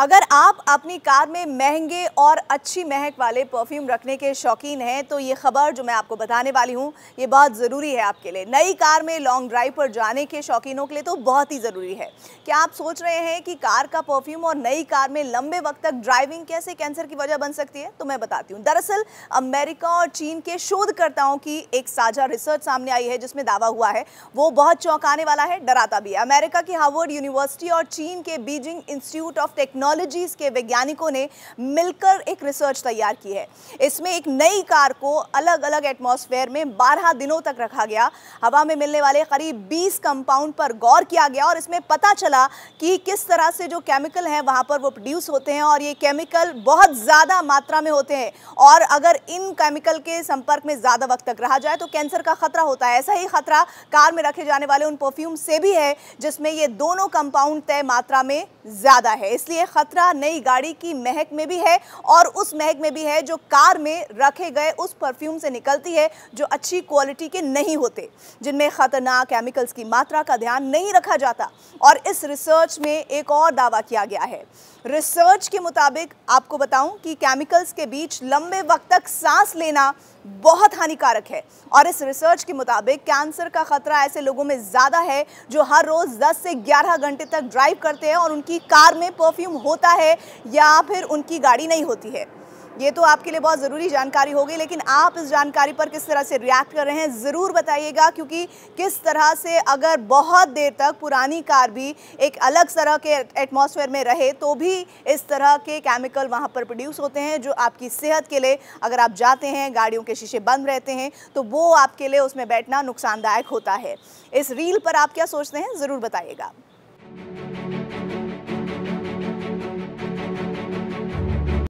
अगर आप अपनी कार में महंगे और अच्छी महक वाले परफ्यूम रखने के शौकीन हैं तो ये खबर जो मैं आपको बताने वाली हूँ ये बहुत ज़रूरी है आपके लिए नई कार में लॉन्ग ड्राइव पर जाने के शौकीनों के लिए तो बहुत ही ज़रूरी है क्या आप सोच रहे हैं कि कार का परफ्यूम और नई कार में लंबे वक्त तक ड्राइविंग कैसे कैंसर की वजह बन सकती है तो मैं बताती हूँ दरअसल अमेरिका और चीन के शोधकर्ताओं की एक साझा रिसर्च सामने आई है जिसमें दावा हुआ है वो बहुत चौंकाने वाला है डराता भी है अमेरिका की हार्वर्ड यूनिवर्सिटी और चीन के Beijing Institute of Technology technologies के वैज्ञानिकों ने मिलकर एक रिसर्च तैयार की है इसमें एक नई कार को अलग अलग एटमोसफेयर में बारह दिनों तक रखा गया हवा में मिलने वाले करीब बीस कंपाउंड पर गौर किया गया और इसमें पता चला कि किस तरह से जो केमिकल हैं वहाँ पर वो प्रोड्यूस होते हैं और ये केमिकल बहुत ज़्यादा मात्रा में होते हैं और अगर इन केमिकल के संपर्क में ज़्यादा वक्त तक रहा जाए तो कैंसर का खतरा होता है ऐसा ही खतरा कार में रखे जाने वाले उन परफ्यूम से भी है जिसमें ये दोनों कंपाउंड तय मात्रा में ज़्यादा है इसलिए खतरा नई गाड़ी की महक में भी है और उस महक में भी है जो कार में रखे गए उस परफ्यूम से निकलती है जो अच्छी क्वालिटी के नहीं होते जिनमें खतरनाक केमिकल्स की मात्रा का ध्यान नहीं रखा जाता और इस रिसर्च में एक और दावा किया गया है रिसर्च के मुताबिक आपको बताऊं कि केमिकल्स के बीच लंबे वक्त तक सांस लेना बहुत हानिकारक है और इस रिसर्च के मुताबिक कैंसर का खतरा ऐसे लोगों में ज़्यादा है जो हर रोज़ 10 से 11 घंटे तक ड्राइव करते हैं और उनकी कार में परफ्यूम होता है या फिर उनकी गाड़ी नहीं होती है ये तो आपके लिए बहुत ज़रूरी जानकारी होगी लेकिन आप इस जानकारी पर किस तरह से रिएक्ट कर रहे हैं ज़रूर बताइएगा क्योंकि किस तरह से अगर बहुत देर तक पुरानी कार भी एक अलग तरह के एटमॉस्फेयर में रहे तो भी इस तरह के केमिकल वहाँ पर प्रोड्यूस होते हैं जो आपकी सेहत के लिए अगर आप जाते हैं गाड़ियों के शीशे बंद रहते हैं तो वो आपके लिए उसमें बैठना नुकसानदायक होता है इस रील पर आप क्या सोचते हैं ज़रूर बताइएगा